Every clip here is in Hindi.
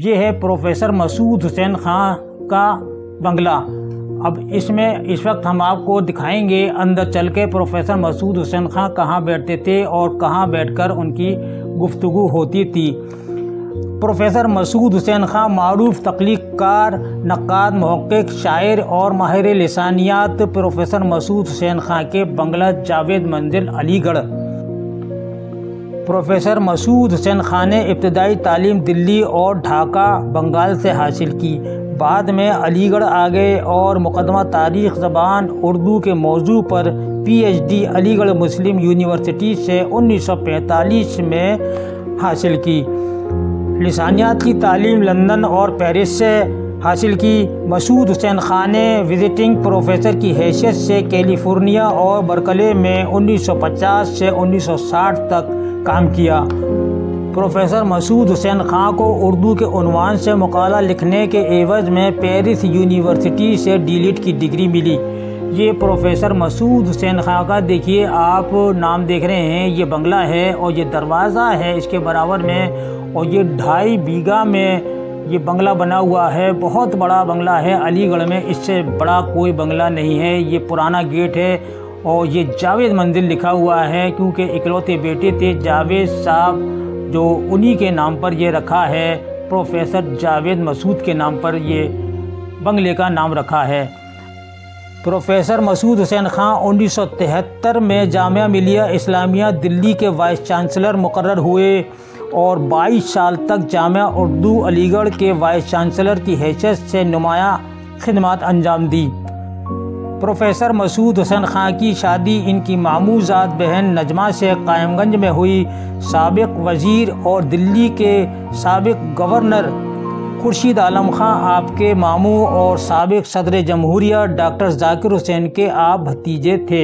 ये है प्रोफेसर मसूद हुसैन खां का बंगला अब इसमें इस वक्त हम आपको दिखाएंगे अंदर चल के प्रोफेसर मसूद हुसैन खां कहाँ बैठते थे और कहाँ बैठकर उनकी गुफ्तु होती थी प्रोफेसर मसूद हुसैन खां मरूफ तख्लीकार नक़ाद महक़ शायर और माहिर लसानियात प्रोफेसर मसूद हुसैन खां के बंगला जावेद मंजिल अलीगढ़ प्रोफेसर मसूद हुसैन खान ने इब्तदाई तालीम दिल्ली और ढाका बंगाल से हासिल की बाद में अलीगढ़ आ गए और मुकदमा तारीख ज़बान उर्दू के मौजू पर पीएचडी अलीगढ़ मुस्लिम यूनिवर्सिटी से 1945 में हासिल की लसानियात की तालीम लंदन और पेरिस से हासिल की मसूद हुसैन खान ने विजिटिंग प्रोफेसर की हैसियत से कैलिफोर्निया और बर्कले में 1950 से 1960 तक काम किया प्रोफेसर मसूद हुसैन खां को उर्दू के उनवान से मकाला लिखने के एवज में पेरिस यूनिवर्सिटी से डीलिट की डिग्री मिली ये प्रोफेसर मसूद हुसैन खां का देखिए आप नाम देख रहे हैं ये बंगला है और ये दरवाज़ा है इसके बराबर में और ये ढाई बीघा में ये बंगला बना हुआ है बहुत बड़ा बंगला है अलीगढ़ में इससे बड़ा कोई बंगला नहीं है ये पुराना गेट है और ये जावेद मंजिल लिखा हुआ है क्योंकि इकलौते बेटे थे जावेद साहब जो उन्हीं के नाम पर ये रखा है प्रोफेसर जावेद मसूद के नाम पर ये बंगले का नाम रखा है प्रोफेसर मसूद हुसैन खां तिहत्तर में जामिया मिलिया इस्लामिया दिल्ली के वाइस चांसलर मुकर हुए और 22 साल तक जामिया उर्दू अलीगढ़ के वाइस चांसलर की हैसियत से नुमाया खदमात अंजाम दी प्रोफेसर मसूद हुसैन खां की शादी इनकी मामूजात बहन नजमा से कायमगंज में हुई सबक वज़ीर और दिल्ली के सबक गवर्नर खुर्शीद आलम खां आपके मामू और सबक सदर जमहूरिया डॉक्टर जाकिर हुसैन के आप भतीजे थे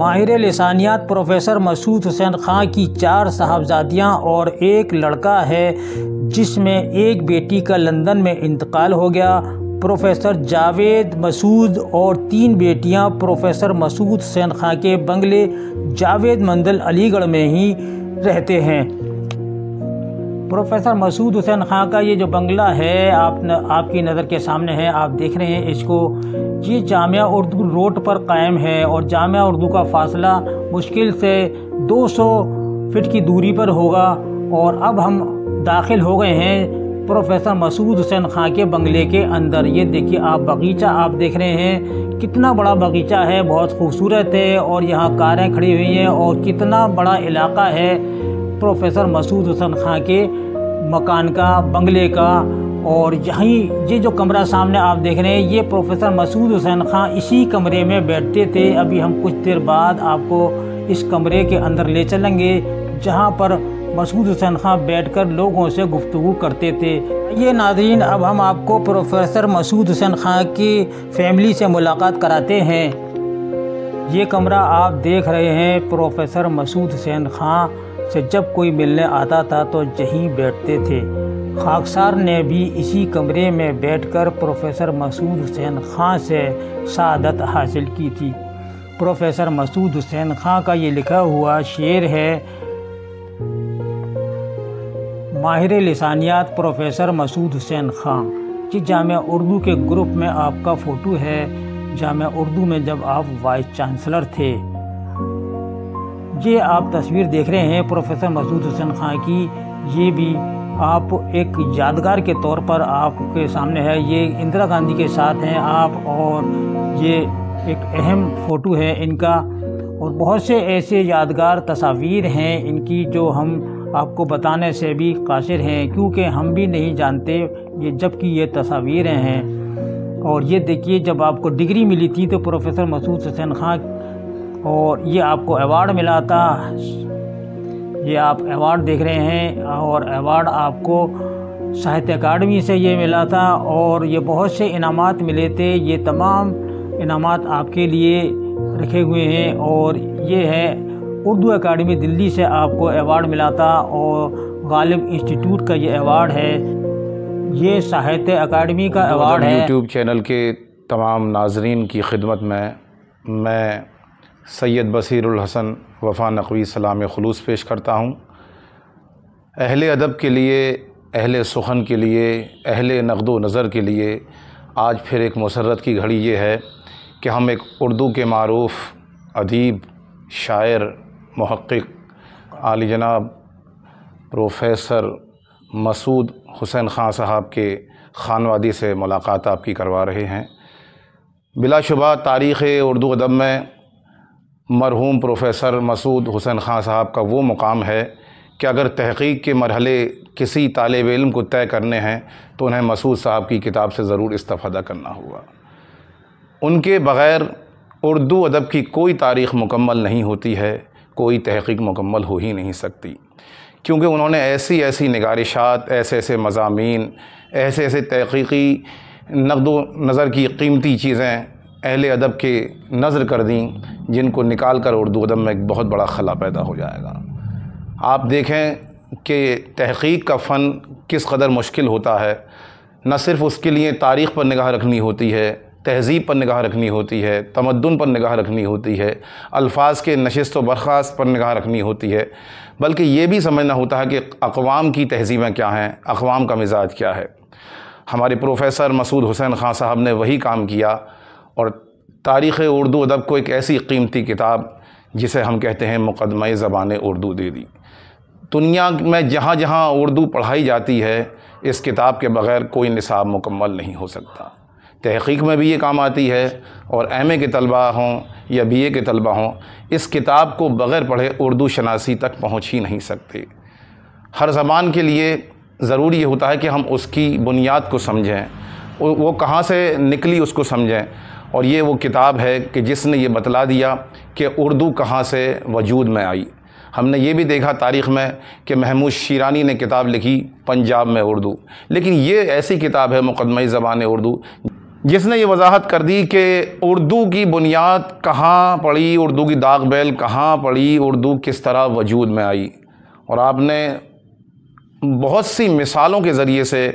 माहिर लसानियात प्रोफेसर मसूद हुसैन खां की चार साहबजादियाँ और एक लड़का है जिसमें एक बेटी का लंदन में इंतकाल हो गया प्रोफेसर जावेद मसूद और तीन बेटियां प्रोफेसर मसूद सैन खां के बंगले जावेद मंदल अलीगढ़ में ही रहते हैं प्रोफेसर मसूद हुसैन खां का ये जो बंगला है आप न, आपकी नज़र के सामने है आप देख रहे हैं इसको ये जामिया उर्दू रोड पर कायम है और जामिया उर्दू का फासला मुश्किल से 200 फिट की दूरी पर होगा और अब हम दाखिल हो गए हैं प्रोफेसर मसूद हुसैन खां के बंगले के अंदर ये देखिए आप बगीचा आप देख रहे हैं कितना बड़ा बगीचा है बहुत खूबसूरत है और यहाँ कारें खड़ी हुई हैं और कितना बड़ा इलाका है प्रोफेसर मसूद हुसैन खां के मकान का बंगले का और यहीं ये जो कमरा सामने आप देख रहे हैं ये प्रोफेसर मसूद हुसैन खां इसी कमरे में बैठते थे अभी हम कुछ देर बाद आपको इस कमरे के अंदर ले चलेंगे जहाँ पर मसूद हुसैन खां बैठ कर लोगों से गुफ्तु करते थे ये नाजरीन अब हम आपको प्रोफेसर मसूद हुसैन खां की फैमिली से मुलाकात कराते हैं ये कमरा आप देख रहे हैं प्रोफेसर मसूद हुसैन खां से जब कोई मिलने आता था तो यहीं बैठते थे खाकसार ने भी इसी कमरे में बैठकर प्रोफेसर मसूद हुसैन खां से शहादत हासिल की थी प्रोफेसर मसूद हुसैन खां का ये लिखा हुआ शेर है माहिर लसानियात प्रोफेसर मसूद हुसैन खां जी जाम उर्दू के ग्रुप में आपका फ़ोटो है जाम उर्दू में जब आप वाइस चांसलर थे ये आप तस्वीर देख रहे हैं प्रोफेसर मसूद हुसैन खां की ये भी आप एक यादगार के तौर पर आपके सामने है ये इंदिरा गांधी के साथ हैं आप और ये एक अहम फ़ोटो है इनका और बहुत से ऐसे यादगार तस्वीर हैं इनकी जो हम आपको बताने से भी काशिर हैं क्योंकि हम भी नहीं जानते ये जबकि ये तस्वीरें हैं और ये देखिए जब आपको डिग्री मिली थी तो प्रोफेसर मसूद हुसैन खां और ये आपको अवार्ड मिला था ये आप अवार्ड देख रहे हैं और अवार्ड आपको साहित्य अकाडमी से ये मिला था और ये बहुत से इनामात मिले थे ये तमाम इनामात आपके लिए रखे हुए हैं और ये है उर्दू अकाडमी दिल्ली से आपको अवार्ड मिला था और गालिब इंस्टीट्यूट का ये अवार्ड है ये साहित्य अकेडमी का अवार्ड है यूट्यूब चैनल के तमाम नाजरीन की खिदमत में मैं सैयद बसीरुल हसन वफ़ा नकवी सलाम खलूस पेश करता हूँ अहल अदब के लिए अहल सुखन के लिए अहल नकद नज़र के लिए आज फिर एक मसरत की घड़ी ये है कि हम एक उर्दू के मरूफ़ अदीब शायर महक़ आली जनाब प्रोफेसर मसूद हुसैन ख़ान साहब के खानवादी से मुलाकात आपकी करवा रहे हैं बिलाशुबा तारीख़ उर्दू अदब में मरहूम प्रोफेसर मसूद हुसैन ख़ान साहब का वो मुकाम है कि अगर तहक़ीक के मरहले किसी तालब इलम को तय करने हैं तो उन्हें मसूद साहब की किताब से ज़रूर इस्तफ़ादा करना होगा उनके बग़ैर उर्दू अदब की कोई तारीख़ मुकम्मल नहीं होती है कोई तहकीक मुकम्मल हो ही नहीं सकती क्योंकि उन्होंने ऐसी ऐसी नगारिशात ऐसे ऐसे मजामी ऐसे ऐसे तहकीकी नकद नज़र की कीमती चीज़ें अहल अदब के नज़र कर दी जिनको निकाल कर उर्दू अदब में एक बहुत बड़ा खला पैदा हो जाएगा आप देखें कि तहकीक का फ़न किस कदर मुश्किल होता है न सिर्फ़ उसके लिए तारीख़ पर निगाह रखनी होती है तहज़ीब पर निगाह रखनी होती है तमदन पर निगाह रखनी होती है अल्फाज के नशस्त व बर्खास्त पर निगाह रखनी होती है बल्कि ये भी समझना होता है कि अकवाम की तहजीबें क्या हैं अकवाम का मिजाज क्या है हमारे प्रोफेसर मसूद हुसैन ख़ान साहब ने वही काम किया और तारीख़ उर्दू अदब को एक ऐसी कीमती किताब जिसे हम कहते हैं मुकदमे ज़बान उर्दू दे दी दुनिया में जहाँ जहाँ उर्दू पढ़ाई जाती है इस किताब के बग़ैर कोई निसाब मुकम्मल नहीं हो सकता तहकीक में भी ये काम आती है और एम ए के तलबा हों या बी ए के तलबा हों इस किताब को बग़ैर पढ़े उर्दू शनासी तक पहुँच ही नहीं सकते हर जबान के लिए ज़रूरी ये होता है कि हम उसकी बुनियाद को समझें वो कहाँ से निकली उसको समझें और ये वो किताब है कि जिसने ये बतला दिया कि उर्दू कहाँ से वजूद में आई हमने ये भी देखा तारीख़ में कि महमूद शीरानी ने किताब लिखी पंजाब में उर्दू लेकिन ये ऐसी किताब है मुकदमे ज़बान उर्दू जिसने ये वजाहत कर दी कि उर्दू की बुनियाद कहाँ पड़ी उर्दू की दाग बैल कहाँ पड़ी उर्दू किस तरह वजूद में आई और आपने बहुत सी मिसालों के ज़रिए से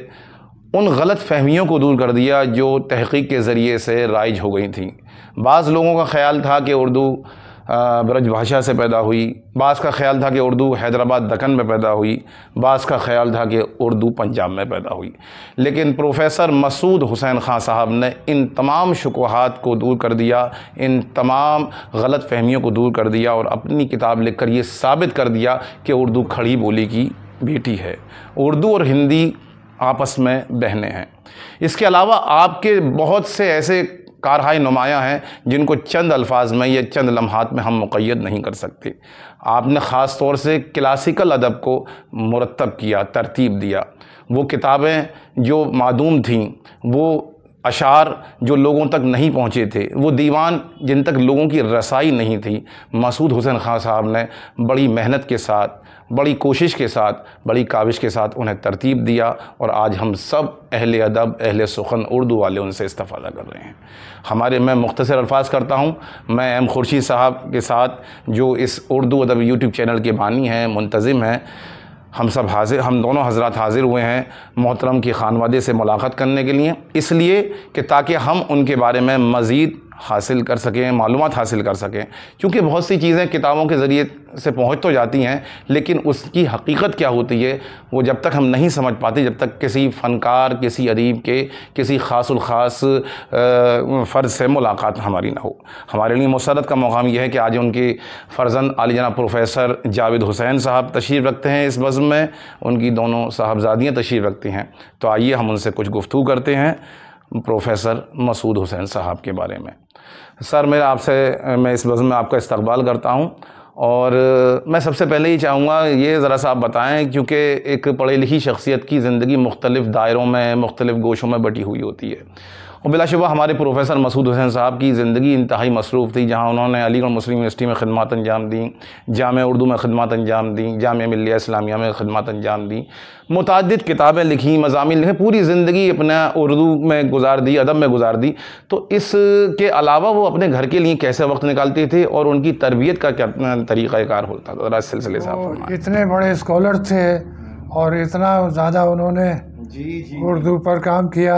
उन गलत फहमियों को दूर कर दिया जो तहकीक के ज़रिए से राइज हो गई थी बाज़ लोगों का ख्याल था कि उर्दू ब्रज भाषा से पैदा हुई बास का ख्याल था कि उर्दू हैदराबाद दक्कन में पैदा हुई बास का ख्याल था कि उर्दू पंजाब में पैदा हुई लेकिन प्रोफेसर मसूद हुसैन ख़ान साहब ने इन तमाम शकुहात को दूर कर दिया इन तमाम गलत फहमियों को दूर कर दिया और अपनी किताब लिख कर ये साबित कर दिया कि उर्दू खड़ी बोली की बेटी है उर्दू और हिंदी आपस में बहने हैं इसके अलावा आपके बहुत से ऐसे कारहाय नुमायाँ हैं जिनको चंद अल्फाज में या चंद लम्हात में हम मुक़ैद नहीं कर सकते आपने ख़ास तौर से क्लासिकल अदब को मुरतब किया तरतीब दिया वो किताबें जो मादूम थीं वो अशार जो लोगों तक नहीं पहुँचे थे वो दीवान जिन तक लोगों की रसाई नहीं थी मसूद हुसैन ख़ान साहब ने बड़ी मेहनत के साथ बड़ी कोशिश के साथ बड़ी काविश के साथ उन्हें तरतीब दिया और आज हम सब अहल अदब अहल सुखन उर्दू वाले उनसे इस्तफा कर रहे हैं हमारे मैं मुख्तर अल्फाज करता हूँ मैं एम खुर्शीद साहब के साथ जो इस उर्दू अदब यूट्यूब चैनल के बानी हैं मुंतज़म हैं हम सब हाजिर हम दोनों हजरत हाजिर हुए हैं मोहतरम की खानवादे से मुलाकात करने के लिए इसलिए कि ताकि हम उनके बारे में मज़ीद हासिल कर सकें मालूम हासिल कर सकें क्योंकि बहुत सी चीज़ें किताबों के ज़रिए से पहुँच तो जाती हैं लेकिन उसकी हकीकत क्या होती है वो जब तक हम नहीं समझ पाते जब तक किसी फ़नकार किसी अदीब के किसी ख़ास फ़र्ज से मुलाकात हमारी ना हो हमारे लिए मसरत का मकाम यह है कि आज उनके फ़र्जन आली जना प्रोफेसर जावेद हुसैन साहब तशरीफ़ रखते हैं इस बज़म में उनकी दोनों साहबजादियाँ तशरीफ़ रखती हैं तो आइए हम उनसे कुछ गुफ्तु करते हैं प्रोफेसर मसूद हुसैन साहब के बारे में सर मेरा आपसे मैं इस बज़म में आपका इस्तबाल करता हूँ और मैं सबसे पहले ही चाहूँगा ये ज़रा सा आप बताएं क्योंकि एक पढ़ी लिखी शख्सियत की ज़िंदगी मुख्तलिफ़ दायरों में मुख्तलिफ़ गोशों में बटी हुई होती है और बिलाशुबा हमारे प्रोफेसर मसूद हुसैन साहब की ज़िंदगी इंतहाई मसरूफ़ थी जहाँ उन्होंने अलीगढ़ मुस्लिम यूनिवर्सिटी में खदमात अंजाम दी जाम उर्दू में खदमात अंजाम दी जाम मिलिया इस्लामिया में खदमात अंजाम दी मुतद किताबें लिखी मजामी लिखे पूरी ज़िंदगी अपना उर्दू में गुजार दी अदब में गुजार दी तो इसके अलावा वो अपने घर के लिए कैसे वक्त निकालते थे और उनकी तरबियत का क्या तरीक़ाकार होता था सिलसिले साहब इतने बड़े इस्कॉलर थे और इतना ज़्यादा उन्होंने उर्दू पर काम किया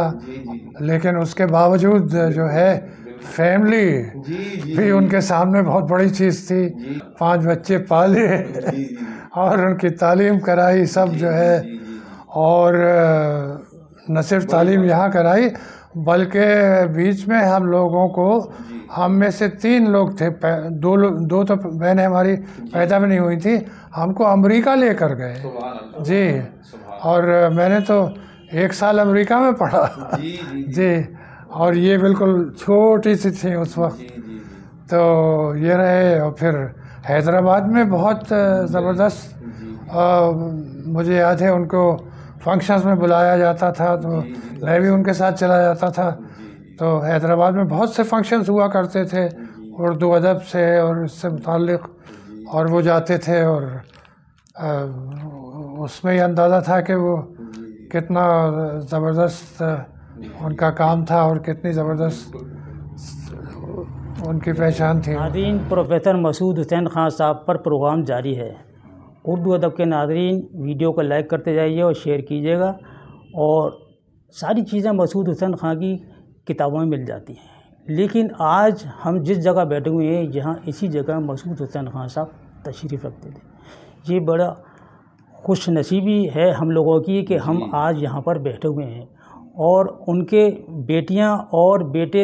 लेकिन उसके बावजूद जो है फैमिली भी उनके सामने बहुत बड़ी चीज़ थी पांच बच्चे पाले और उनकी तालीम कराई सब जो है और न सिर्फ तालीम यहाँ कराई बल्कि बीच में हम लोगों को हम में से तीन लोग थे दो लो, दो तो बहनें हमारी पैदा भी नहीं हुई थी हमको अमेरिका लेकर गए जी और मैंने तो एक साल अमेरिका में पढ़ा जी, जी, जी और ये बिल्कुल छोटी सी थी उस वक्त तो ये रहे और फिर हैदराबाद में बहुत ज़बरदस्त मुझे याद है उनको फंक्शंस में बुलाया जाता था तो मैं भी उनके साथ चला जाता था तो हैदराबाद में बहुत से फंक्शंस हुआ करते थे उर्दू अदब से और इससे मुतक और वो जाते थे और आ, उसमें ही अंदाज़ा था कि वो कितना ज़बरदस्त उनका काम था और कितनी ज़बरदस्त उनकी पहचान थी नादीन प्रोफेसर मसूद हुसैन खान साहब पर प्रोग्राम जारी है उर्दू अदब के नादरीन वीडियो को लाइक करते जाइए और शेयर कीजिएगा और सारी चीज़ें मसूद हुसैन खान की किताबों में मिल जाती हैं लेकिन आज हम जिस जगह बैठे हुए हैं यहाँ इसी जगह मसूद हुसैन खान साहब तशरीफ़ रखते थे ये बड़ा खुश नसीबी है हम लोगों की कि हम आज यहाँ पर बैठे हुए हैं और उनके बेटियाँ और बेटे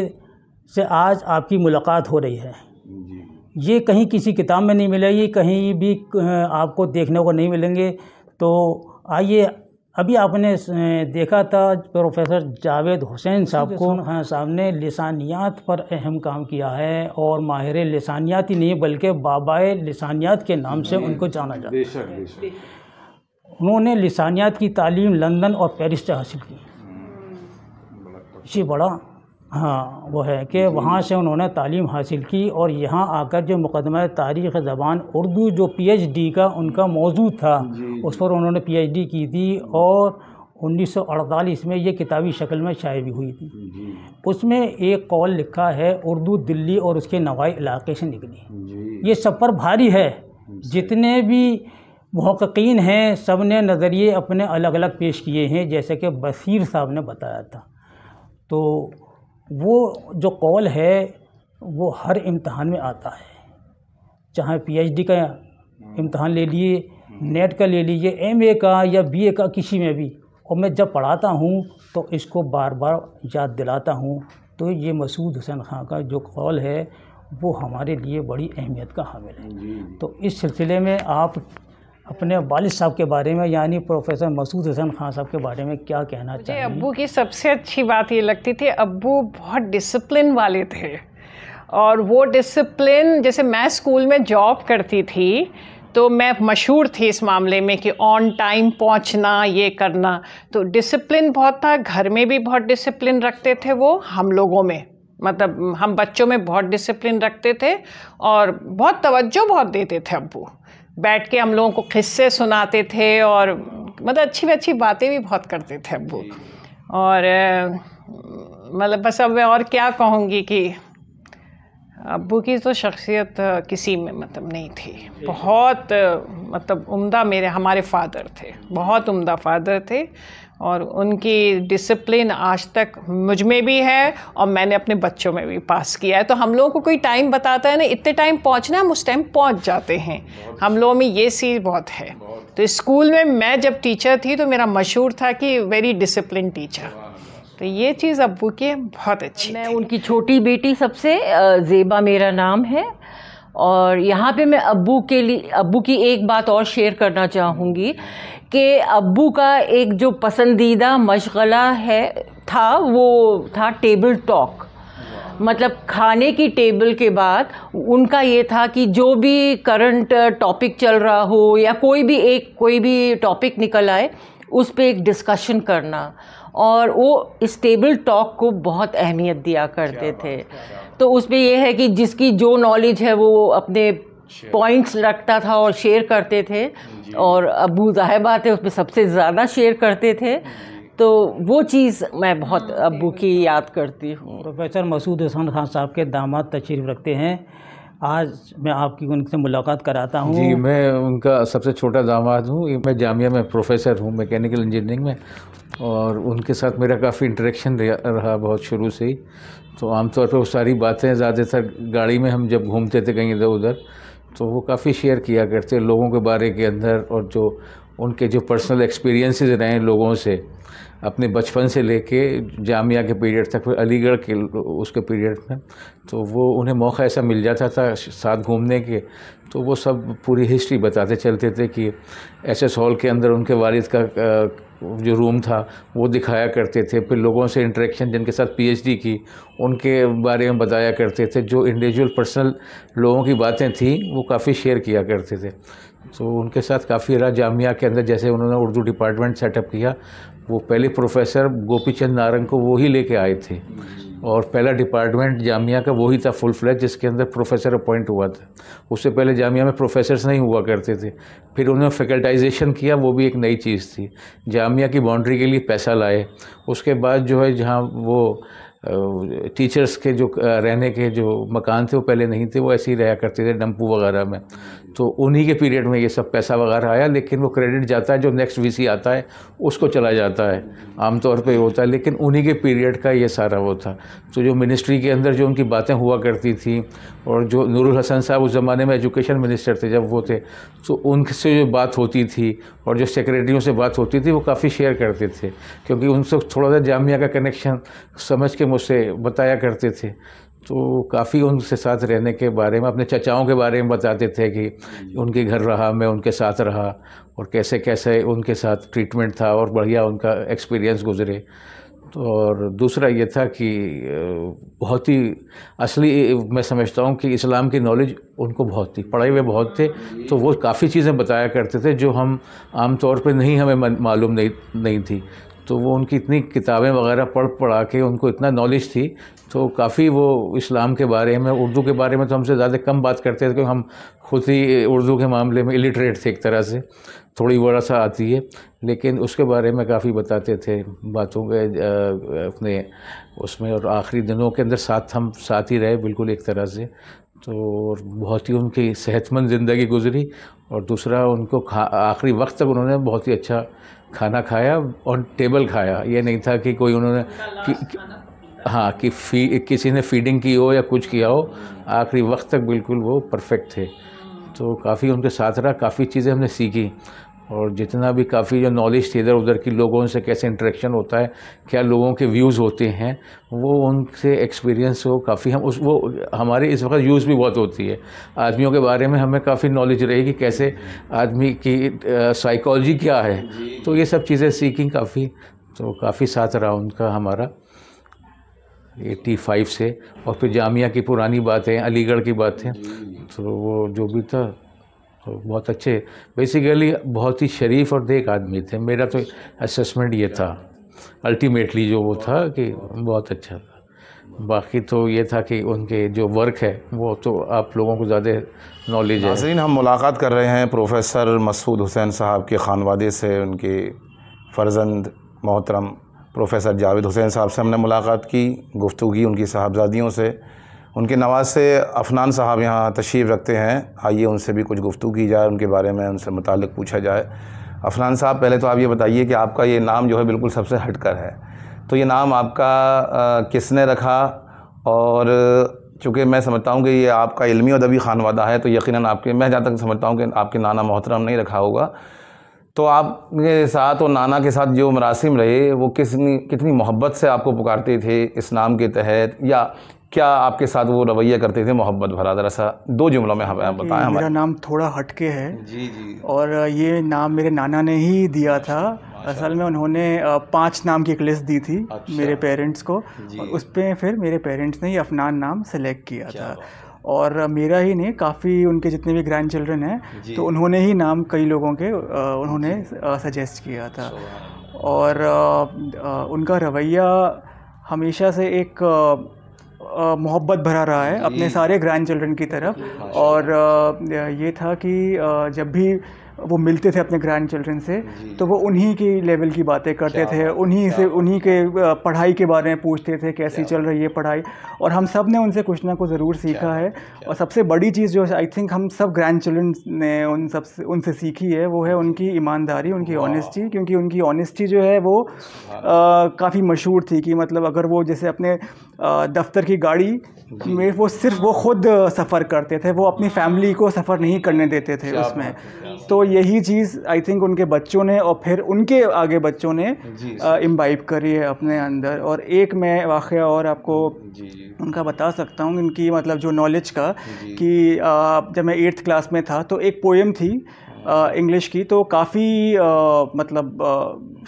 से आज आपकी मुलाकात हो रही है ये कहीं किसी किताब में नहीं मिलेगी कहीं भी आपको देखने को नहीं मिलेंगे तो आइए अभी आपने देखा था प्रोफेसर जावेद हुसैन साहब को हाँ सामने लसानियात पर अहम काम किया है और माहिर लसानियात ही नहीं बल्कि बाबा लसानियात के नाम से उनको जाना जाता है उन्होंने लसानियात की तालीम लंदन और पेरिस से हासिल की इसी बड़ा हाँ वो है कि वहाँ से उन्होंने तालीम हासिल की और यहाँ आकर जो मुकदमा तारीख़ ज़बान उर्दू जो पीएचडी का उनका मौजूद था उस पर उन्होंने पीएचडी की थी और 1948 में ये किताबी शक्ल में शाये भी हुई थी उसमें एक कॉल लिखा है उर्दू दिल्ली और उसके नवाई इलाके से निकली ये सब पर भारी है जितने भी महक्कीन हैं सब ने नज़रिए अपने अलग अलग पेश किए हैं जैसे कि बशीर साहब ने बताया था तो वो जो कौल है वो हर इम्तहान में आता है चाहे पीएचडी का इम्तहान ले लिए नेट का ले लीजिए एमए का या बीए का किसी में भी और मैं जब पढ़ाता हूँ तो इसको बार बार याद दिलाता हूँ तो ये मसूद हुसैन खां का जो कौल है वो हमारे लिए बड़ी अहमियत का हामिल है तो इस सिलसिले में आप अपने वालिद साहब के बारे में यानी प्रोफेसर मसूद हसन खान साहब के बारे में क्या कहना चाहिए अबू की सबसे अच्छी बात ये लगती थी अबू बहुत डिसिप्लिन वाले थे और वो डिसिप्लिन जैसे मैं स्कूल में जॉब करती थी तो मैं मशहूर थी इस मामले में कि ऑन टाइम पहुंचना ये करना तो डिसिप्लिन बहुत था घर में भी बहुत डिसिप्लिन रखते थे वो हम लोगों में मतलब हम बच्चों में बहुत डिसिप्लिन रखते थे और बहुत तवज्जो बहुत देते थे अबू बैठ के हम लोगों को किस्से सुनाते थे और मतलब अच्छी अच्छी बातें भी बहुत करते थे अबू और मतलब बस अब मैं और क्या कहूँगी कि अबू की तो शख्सियत किसी में मतलब नहीं थी बहुत मतलब उम्दा मेरे हमारे फादर थे बहुत उम्दा फादर थे और उनकी डिसिप्लिन आज तक मुझ में भी है और मैंने अपने बच्चों में भी पास किया है तो हम लोगों को कोई टाइम बताता है ना इतने टाइम पहुंचना हम उस टाइम पहुंच जाते हैं हम लोगों में ये चीज़ बहुत है बहुत तो स्कूल में मैं जब टीचर थी तो मेरा मशहूर था कि वेरी डिसिप्लिन टीचर तो ये चीज़ अबू की बहुत अच्छी मैं उनकी छोटी बेटी सबसे जेबा मेरा नाम है और यहाँ पे मैं अबू के लिए अबू की एक बात और शेयर करना चाहूँगी के अबू का एक जो पसंदीदा मशगला है था वो था टेबल टॉक मतलब खाने की टेबल के बाद उनका ये था कि जो भी करंट टॉपिक uh, चल रहा हो या कोई भी एक कोई भी टॉपिक निकल आए उस पर एक डिस्कशन करना और वो इस टेबल टॉक को बहुत अहमियत दिया करते थे तो उसमें यह है कि जिसकी जो नॉलेज है वो अपने पॉइंट्स अच्छा। रखता था और शेयर करते थे और अबू जाहिर बात उसमें सबसे ज़्यादा शेयर करते थे तो वो चीज़ मैं बहुत हम्म। अबू की याद करती हूँ प्रोफेसर मसूद हसन खान साहब के दामाद तशरीफ़ रखते हैं आज मैं आपकी उनसे मुलाकात कराता हूँ जी मैं उनका सबसे छोटा दामाद हूँ मैं जामिया में प्रोफेसर हूँ मैकेनिकल इंजीनियरिंग में और उनके साथ मेरा काफ़ी इंटरेक्शन रहा बहुत शुरू से ही तो आमतौर पर वो सारी बातें ज़्यादातर गाड़ी में हम जब घूमते थे कहीं इधर उधर तो वो काफ़ी शेयर किया करते लोगों के बारे के अंदर और जो उनके जो पर्सनल एक्सपीरियंसेस रहे लोगों से अपने बचपन से लेके जामिया के पीरियड तक फिर अलीगढ़ के उसके पीरियड में तो वो उन्हें मौका ऐसा मिल जाता था साथ घूमने के तो वो सब पूरी हिस्ट्री बताते चलते थे कि ऐसे हॉल के अंदर उनके वालिद का जो रूम था वो दिखाया करते थे फिर लोगों से इंटरेक्शन जिनके साथ पीएचडी की उनके बारे में बताया करते थे जो इंडिविजुअल पर्सनल लोगों की बातें थी वो काफ़ी शेयर किया करते थे तो उनके साथ काफ़ी रहा जामिया के अंदर जैसे उन्होंने उर्दू डिपार्टमेंट सेटअप किया वो पहले प्रोफेसर गोपी चंद नारंग को वो ही लेके आए थे और पहला डिपार्टमेंट जामिया का वही था फुल फ्लैज जिसके अंदर प्रोफेसर अपॉइंट हुआ था उससे पहले जामिया में प्रोफेसर्स नहीं हुआ करते थे फिर उन्होंने फैकल्टाइजेशन किया वो भी एक नई चीज़ थी जामिया की बाउंड्री के लिए पैसा लाए उसके बाद जो है जहाँ वो टीचर्स के जो रहने के जो मकान थे वो पहले नहीं थे वो ऐसे ही रहा करते थे डम्पू वगैरह में तो उन्हीं के पीरियड में ये सब पैसा वगैरह आया लेकिन वो क्रेडिट जाता है जो नेक्स्ट वीसी आता है उसको चला जाता है आमतौर पे होता है लेकिन उन्हीं के पीरियड का ये सारा वो था तो जो मिनिस्ट्री के अंदर जो उनकी बातें हुआ करती थी और जो नूरुल हसन साहब उस ज़माने में एजुकेशन मिनिस्टर थे जब वो थे तो उनसे जो बात होती थी और जो सेक्रेटरीों से बात होती थी वो काफ़ी शेयर करते थे क्योंकि उनसे थोड़ा सा जामिया का कनेक्शन समझ के मुझसे बताया करते थे तो काफ़ी उनसे साथ रहने के बारे में अपने चचाओं के बारे में बताते थे कि उनके घर रहा मैं उनके साथ रहा और कैसे कैसे उनके साथ ट्रीटमेंट था और बढ़िया उनका एक्सपीरियंस गुजरे तो और दूसरा ये था कि बहुत ही असली मैं समझता हूँ कि इस्लाम की नॉलेज उनको बहुत थी पढ़े हुए बहुत थे तो वो काफ़ी चीज़ें बताया करते थे जो हम आम तौर पर नहीं हमें मालूम नहीं नहीं थी तो वो उनकी इतनी किताबें वगैरह पढ़ पढ़ा के उनको इतना नॉलेज थी तो काफ़ी वो इस्लाम के बारे में उर्दू के बारे में तो हमसे ज़्यादा कम बात करते थे क्योंकि हम खुद ही उर्दू के मामले में इलिटरेट थे एक तरह से थोड़ी बड़ा सा आती है लेकिन उसके बारे में काफ़ी बताते थे बातों के अपने उसमें और आखिरी दिनों के अंदर साथ हम साथ ही रहे बिल्कुल एक तरह से तो बहुत ही उनकी सेहतमंद ज़िंदगी गुजरी और दूसरा उनको आखिरी वक्त तक उन्होंने बहुत ही अच्छा खाना खाया और टेबल खाया ये नहीं था कि कोई उन्होंने कि, कि, हाँ कि फी किसी ने फीडिंग की हो या कुछ किया हो आखिरी वक्त तक बिल्कुल वो परफेक्ट थे हम्म। तो काफ़ी उनके साथ रहा काफ़ी चीज़ें हमने सीखी और जितना भी काफ़ी जो नॉलेज थी इधर उधर की लोगों से कैसे इंटरेक्शन होता है क्या लोगों के व्यूज़ होते हैं वो उनसे एक्सपीरियंस हो काफ़ी हम उस वो हमारे इस वक्त यूज़ भी बहुत होती है आदमियों के बारे में हमें काफ़ी नॉलेज रही कि कैसे आदमी की साइकोलॉजी क्या है तो ये सब चीज़ें सीखी काफ़ी तो काफ़ी साथ रहा उनका हमारा 85 से और फिर जामिया की पुरानी बातें अलीगढ़ की बातें तो वो जो भी था बहुत अच्छे बेसिकली बहुत ही शरीफ और देख आदमी थे मेरा तो असेसमेंट ये था अल्टीमेटली जो वो था कि बहुत अच्छा था बाकी तो ये था कि उनके जो वर्क है वो तो आप लोगों को ज़्यादा नॉलेज है नाजरीन हम मुलाकात कर रहे हैं प्रोफेसर मसूद हुसैन साहब के खानवादे से उनके फ़र्जंद मोहतरम प्रोफेसर जावेद हुसैन साहब से हमने मुलाकात की गुफ्तु की उनकी साहबजादियों से उनके नवाज से अफनान साहब यहाँ तशरीफ़ रखते हैं आइए उनसे भी कुछ गुफ्तु की जाए उनके बारे में उनसे मुतल पूछा जाए अफनान साहब पहले तो आप ये बताइए कि आपका ये नाम जो है बिल्कुल सबसे हट कर है तो ये नाम आपका आ, किसने रखा और चूँकि मैं समझता हूँ कि ये आपका इलमी और अदबी खानवादा है तो यकीन आपके मैं जहाँ तक समझता हूँ कि आपके नाना मोहतरम नहीं रखा होगा तो आपके साथ और नाना के साथ जो मरासिम रहे वो किस कितनी मोहब्बत से आपको पुकारते थे इस नाम के तहत या क्या आपके साथ वो रवैया करते थे मोहब्बत भरा दरअसल दो जुमलों में हमें बताएं मेरा नाम थोड़ा हटके है जी जी और ये नाम मेरे नाना ने ही दिया था अच्छा। असल में उन्होंने पांच नाम की एक लिस्ट दी थी अच्छा। मेरे पेरेंट्स को और उस पर फिर मेरे पेरेंट्स ने ही अफनान नाम सेलेक्ट किया था और मेरा ही नहीं काफ़ी उनके जितने भी ग्रैंड चिल्ड्रेन हैं तो उन्होंने ही नाम कई लोगों के उन्होंने सजेस्ट किया था और उनका रवैया हमेशा से एक मोहब्बत भरा रहा है अपने सारे ग्रैंड चिल्ड्रन की तरफ हाँ, और ये था कि जब भी वो मिलते थे अपने ग्रैंड चिल्ड्रन से तो वो उन्हीं की लेवल की बातें करते थे उन्हीं से उन्हीं के पढ़ाई के बारे में पूछते थे कैसी चल रही है पढ़ाई और हम सब ने उनसे कुछ ना कुछ ज़रूर सीखा है और सबसे बड़ी चीज़ जो आई थिंक हम सब ग्रैंड चिल्ड्रन ने उन सब उनसे सीखी है वो है उनकी ईमानदारी उनकी ऑनेस्टी क्योंकि उनकी ऑनेस्टी जो है वो काफ़ी मशहूर थी कि मतलब अगर वो जैसे अपने दफ्तर की गाड़ी में वो सिर्फ वो खुद सफ़र करते थे वो अपनी फैमिली को सफ़र नहीं करने देते थे उसमें तो यही चीज़ आई थिंक उनके बच्चों ने और फिर उनके आगे बच्चों ने इम्बाइब करी है अपने अंदर और एक मैं वाक़ और आपको उनका बता सकता हूँ इनकी मतलब जो नॉलेज का कि जब मैं एट्थ क्लास में था तो एक पोएम थी इंग्लिश की तो काफ़ी मतलब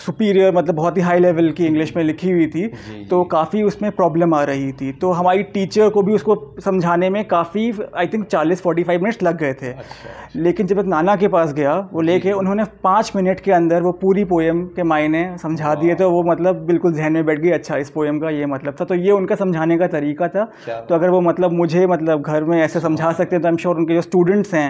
सुपीरियर मतलब बहुत ही हाई लेवल की इंग्लिश में लिखी हुई थी तो काफ़ी उसमें प्रॉब्लम आ रही थी तो हमारी टीचर को भी उसको समझाने में काफ़ी आई थिंक 40-45 मिनट्स लग गए थे अच्छा।, अच्छा। लेकिन जब नाना के पास गया वो लेके उन्होंने पाँच मिनट के अंदर वो पूरी पोएम के मायने समझा दिए तो वो मतलब बिल्कुल जहन में बैठ गई अच्छा इस पोएम का ये मतलब था तो ये उनका समझाने का तरीका था तो अगर वो मतलब मुझे मतलब घर में ऐसे समझा सकते हैं तो आई एम श्योर उनके जो स्टूडेंट्स हैं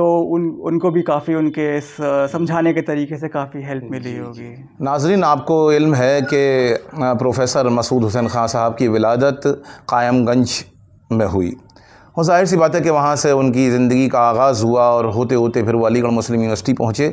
तो उन उनको भी काफ़ी उनके समझाने के तरीके से काफ़ी हेल्प मिली होगी नाजरीन आपको इल्म है कि प्रोफेसर मसूद हुसैन ख़ान साहब की विलादत कायमगंज में हुई और जाहिर सी बात है कि वहाँ से उनकी ज़िंदगी का आगाज़ हुआ और होते होते फिर वो अलीगढ़ मुस्लिम यूनिवर्सिटी पहुँचे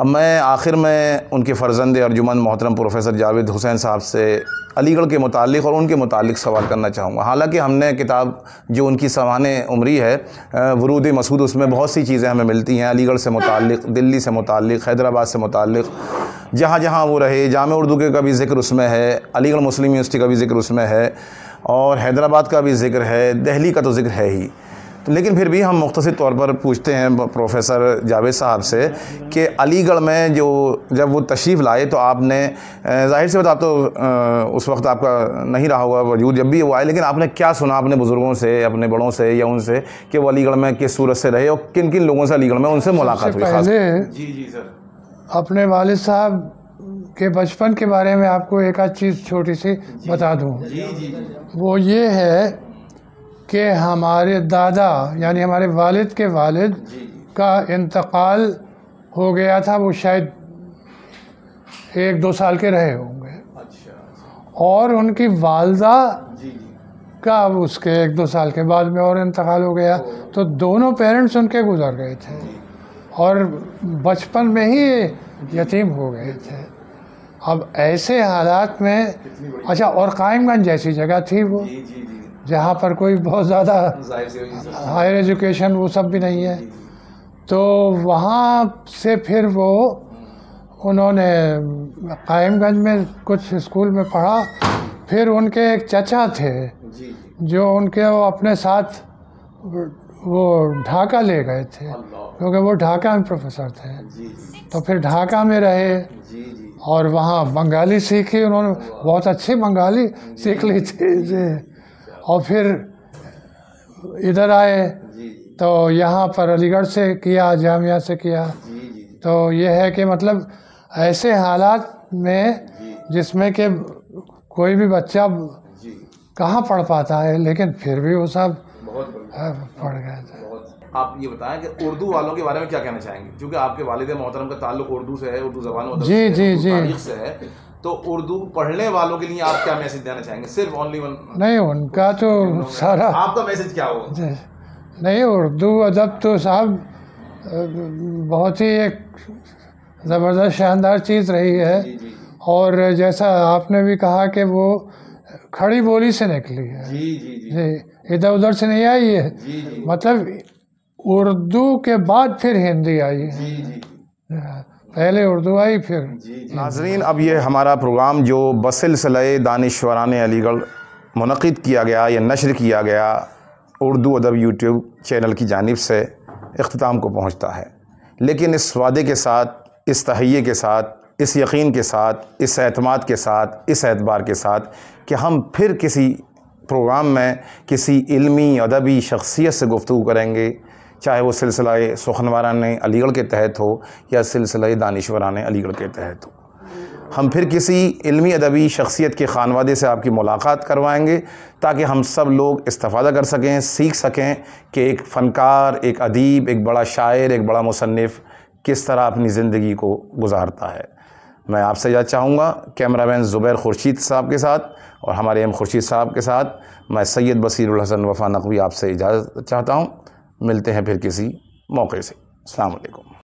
अब मैं आखिर में उनके फ़र्जंद अर्जुमन मोहतरम प्रोफेसर जावेद हुसैन साहब से अलीगढ़ के मुतालिक और उनके मुतालिक सवाल करना चाहूँगा हालांकि हमने किताब जो उनकी सवान उम्री है वरूद मसूद उसमें बहुत सी चीज़ें हमें मिलती हैं अलीगढ़ से मुतल दिल्ली से मुतल हैदराबाद से मुतल जहाँ जहाँ वो रहे जाम उर्दू के का भी जिक्र उसमें है अलीगढ़ मुस्लिम यूनिवर्सिटी का भी जिक्र उसमें है और हैदराबाद का भी जिक्र है दहली का तो जिक्र है ही तो लेकिन फिर भी हम मुख्तर तौर पर पूछते हैं प्रोफेसर जावेद साहब से कि अलीगढ़ में जो जब वो तशरीफ़ लाए तो आपने जाहिर सी बात आप तो उस वक्त आपका नहीं रहा होगा वजूद जब भी वो आए लेकिन आपने क्या सुना अपने बुज़ुर्गों से अपने बड़ों से या उनसे कि वो अलीगढ़ में किस सूरत से रहे और किन किन लोगों से अलीगढ़ में उनसे मुलाकात हुई जी जी सर अपने वालद साहब के बचपन के बारे में आपको एक आध चीज़ छोटी सी बता दूँ वो ये है कि हमारे दादा यानी हमारे वालिद के वालिद का इंतकाल हो गया था वो शायद एक दो साल के रहे होंगे अच्छा, अच्छा। और उनकी वालदा का उसके एक दो साल के बाद में और इंतकाल हो गया तो दोनों पेरेंट्स उनके गुजर गए थे और बचपन में ही यतीम हो गए थे अब ऐसे हालात में अच्छा और कायमगंज जैसी जगह थी वो जहाँ पर कोई बहुत ज़्यादा हायर एजुकेशन वो सब भी नहीं है तो वहाँ से फिर वो उन्होंने कायमगंज में कुछ स्कूल में पढ़ा फिर उनके एक चचा थे जो उनके वो अपने साथ वो ढाका ले गए थे क्योंकि वो ढाका में प्रोफेसर थे तो फिर ढाका में रहे और वहाँ बंगाली सीखी उन्होंने बहुत अच्छी बंगाली सीख ली थी जी और फिर इधर आए तो यहाँ पर अलीगढ़ से किया जामिया से किया तो ये है कि मतलब ऐसे हालात में जिसमें कि कोई भी बच्चा कहाँ पढ़ पाता है लेकिन फिर भी वो सब पढ़ गए थे आप ये बताएं कि उर्दू वालों के बारे में क्या कहना चाहेंगे क्योंकि आपके वालद मोहतरम का ताल्लुक उर्दू से है उर्दू जबान जी जी जी से है तो उर्दू पढ़ने वालों के लिए आप क्या मैसेज देना चाहेंगे सिर्फ ओनली वन नहीं उनका तो सारा आपका मैसेज क्या हो नहीं उर्दू अदब तो साहब बहुत ही एक ज़बरदस्त शानदार चीज़ रही है और जैसा आपने भी कहा कि वो खड़ी बोली से निकली है जी जी, जी इधर उधर से नहीं आई है मतलब उर्दू के बाद फिर हिंदी आई जी, जी। हाँ, पहले उर्दू आई फिर नाजरीन अब ये हमारा प्रोग्राम जो बसिलसिले दानश्वरान अलीगढ़ मनद किया गया या नशर किया गया उर्दू अदब यूट्यूब चैनल की जानब से अख्ताम को पहुँचता है लेकिन इस वादे के साथ इस तहिए के साथ इस यकीन के साथ इस अतमाद के साथ इस एतबार के साथ कि हम फिर किसी प्रोग्राम में किसी इलमी अदबी शख्सियत से गुफ्तु करेंगे चाहे वो सिलसिला ने अलीगढ़ के तहत हो या सिलसिला ने अलीगढ़ के तहत हो हम फिर किसी इल्मी अदबी शख्सियत के खानवादे से आपकी मुलाकात करवाएंगे ताकि हम सब लोग इस्तादा कर सकें सीख सकें कि एक फ़नकार एक अदीब एक बड़ा शायर एक बड़ा मुसनफ़ किस तरह अपनी ज़िंदगी को गुजारता है मैं आपसे यह चाहूँगा कैमरा मैन ज़ुबैर खुर्शीद साहब के साथ और हमारे एम खुर्शीद साहब के साथ मैं सैयद बसीर हसन वफ़ा नकवी आपसे इजाज़त चाहता हूँ मिलते हैं फिर किसी मौके से अलकुम